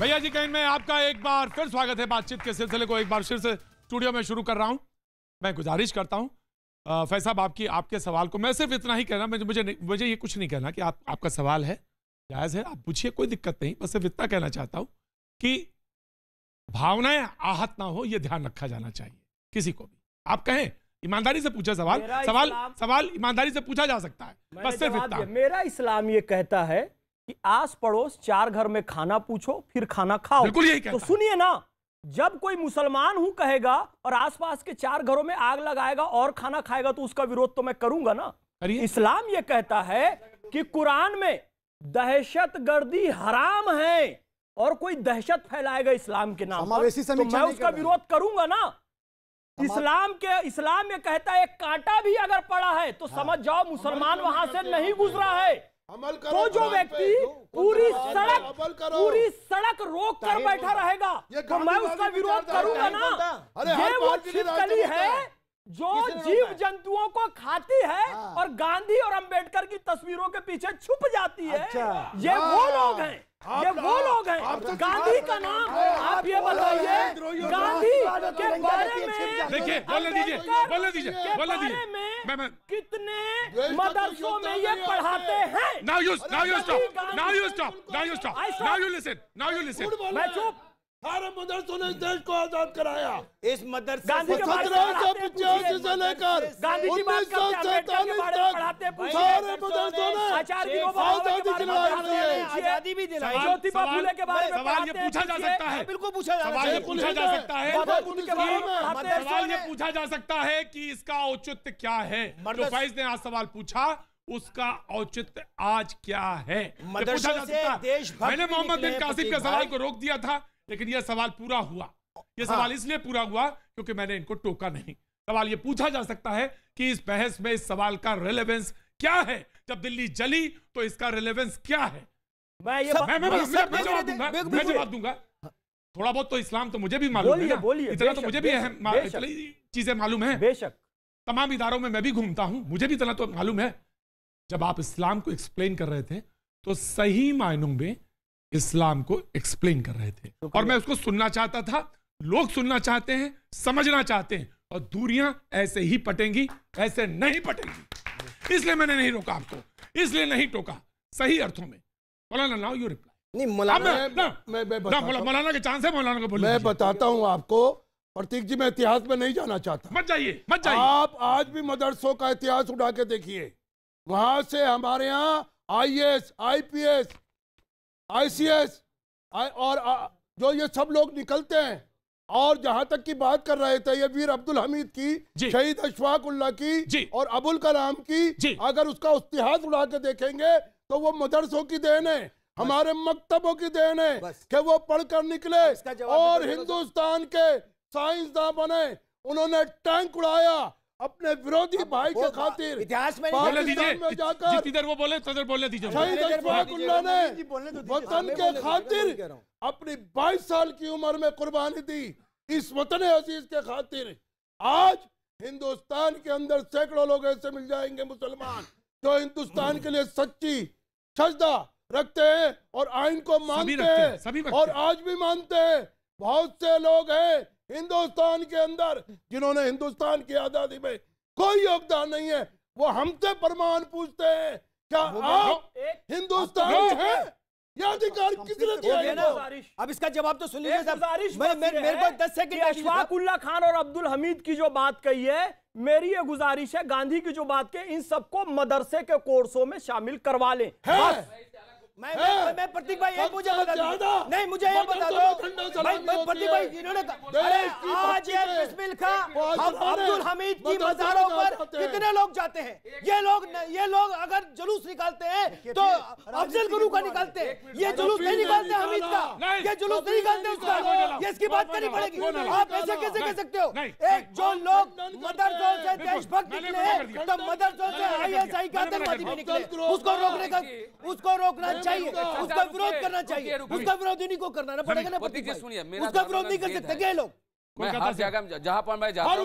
भैया जी कहीं मैं आपका एक बार फिर स्वागत है बातचीत के सिलसिले को एक बार फिर से स्टूडियो में शुरू कर रहा हूं मैं गुजारिश करता हूं फैज साहब आपकी आपके सवाल को मैं सिर्फ इतना ही कहना मुझे मुझे ये कुछ नहीं कहना कि आप आपका सवाल है जायज़ है आप पूछिए कोई दिक्कत नहीं बस सिर्फ इतना कहना चाहता हूँ कि भावनाएं आहत ना हो यह ध्यान रखा जाना चाहिए किसी को भी आप कहें ईमानदारी से पूछा सवाल सवाल सवाल ईमानदारी से पूछा जा सकता है बस सिर्फ इतना मेरा इस्लाम ये कहता है कि आस पड़ोस चार घर में खाना पूछो फिर खाना खाओ बिल्कुल यही तो सुनिए ना जब कोई मुसलमान हूं कहेगा और आसपास के चार घरों में आग लगाएगा और खाना खाएगा तो उसका विरोध तो मैं करूंगा ना इस्लाम यह कहता है कि कुरान में दहशत गर्दी हराम है और कोई दहशत फैलाएगा इस्लाम के नाम पर तो मैं उसका विरोध करूंगा ना इस्लाम के इस्लाम में कहता है कांटा भी अगर पड़ा है तो हाँ। समझ जाओ मुसलमान वहां से नहीं गुजरा है अमल करो तो जो व्यक्ति पूरी सड़क पूरी सड़क रोक कर बैठा रहेगा तो मैं उसका विरोध करूंगा ना ये वो छिपकली है जो जीव जंतुओं को खाती है हाँ। और गांधी और अंबेडकर की तस्वीरों के पीछे छुप जाती है अच्छा। ये वो हाँ। लोग हैं तो गांधी का नाम आप ये तो बताइए गांधी के बारे में देखिए बोलने दीजिए बोलने दीजिए बोलने दीजिए मैं कितने तो मदरसों में ये पढ़ाते हैं now you now you stop now you stop now you stop now you listen now you listen मैं चुप सारे मदरसों ने देश को आजाद कराया इस मदरसे सत्रह सौ पचासी से लेकर उन्नीस सौ सैतालीस तक सारे मदरसों ने सवाल ये पूछा जा सकता है कि इसका औचित्य क्या है जो फैज ने आज सवाल पूछा उसका औचित्य आज क्या है पूछा जा सकता मैंने मोहम्मद बिन कासिम के सवाल को रोक दिया था लेकिन यह सवाल पूरा हुआ यह हाँ। सवाल इसलिए पूरा हुआ क्योंकि मैंने इनको टोका नहीं सवाल ये पूछा जा सकता है कि इस बहस में इस सवाल का रेलेवेंस क्या है जब दिल्ली जली तो इसका रिलेवेंस क्या है मैं जवाब दूंगा थोड़ा बहुत तो इस्लाम तो मुझे भी मालूम है बोलिए इतना तो मुझे भी चीजें मालूम है बेशक तमाम इधारों में मैं भी घूमता हूं मुझे भी इतना तो मालूम है जब आप इस्लाम को एक्सप्लेन कर रहे थे तो सही मायनों में इस्लाम को एक्सप्लेन कर रहे थे और मैं उसको सुनना चाहता था लोग सुनना चाहते हैं समझना चाहते हैं और दूरियां ऐसे ही पटेंगी ऐसे नहीं पटेंगी इसलिए मैंने नहीं रोका आपको इसलिए नहीं टोका सही अर्थों में मौलाना नाउ यू रिप्लाई नहीं मौलाना मैं, बताता मौलाना के चांस है मौलाना को मैं बताता हूँ आपको प्रतीक जी मैं इतिहास में नहीं जाना चाहता मत जाइए मत जाइए आप आज भी मदरसों का इतिहास उठा के देखिए वहां से हमारे यहाँ I S I P S I C S और आ, जो ये सब लोग निकलते हैं और जहां तक की बात कर रहे थे ये वीर अब्दुल हमीद की शहीद अशफाक उल्ला की और अबुल कलाम की अगर उसका इतिहास उड़ा के देखेंगे तो वो मदरसों की देन है हमारे मकतबों की देन है कि वो पढ़कर निकले और हिंदुस्तान के साइंसदान बने उन्होंने टैंक उड़ाया अपने विरोधी भाई के खातिर इतिहास में बोले दीजिए जितनी वो बोले उतनी देर दीजिए शहीद अशफाक ने वतन के खातिर अपनी 22 साल की उम्र में कुर्बानी दी इस वतन अजीज के खातिर आज हिंदुस्तान के अंदर सैकड़ों लोग ऐसे मिल जाएंगे मुसलमान जो हिंदुस्तान के लिए सच्ची सजदा रखते हैं और आइन को मानते हैं और आज भी मानते हैं बहुत से लोग हैं हिंदुस्तान के अंदर जिन्होंने हिंदुस्तान की आजादी में कोई योगदान नहीं है वो हमसे प्रमाण पूछते हैं क्या आप हिंदुस्तान है यह अधिकार किसने दिया अब इसका जवाब तो सुन लीजिए उल्ला खान और अब्दुल हमीद की जो बात कही है मेरी ये गुजारिश है गांधी की जो बात कही इन सबको मदरसे के कोर्सों में शामिल करवा लें हाँ। मैं मैं, मैं प्रतीक भाई एक मुझे बता दो नहीं मुझे ये बता दो भाई प्रतीक भाई इन्होंने तो- अरे आज ये बिस्मिल हम अब्दुल हमीद की मजारों मतलब पर कितने लोग जाते हैं ये लोग ये लोग अगर जुलूस निकालते हैं तो अफजल गुरु का निकालते हैं ये जुलूस नहीं निकालते हमीद का ये जुलूस नहीं निकालते उसका ये इसकी बात करनी पड़ेगी आप ऐसे कैसे कह सकते हो एक जो लोग मदरसों से देशभक्त निकले तो मदरसों से आईएसआई एस का आतंकवादी भी निकले उसको रोकने का उसको रोकना चाहिए उसका विरोध करना चाहिए उसका विरोध इन्हीं को करना पड़ेगा ना सुनिए उसका विरोध नहीं कर सकते गए लोग जहां पर मैं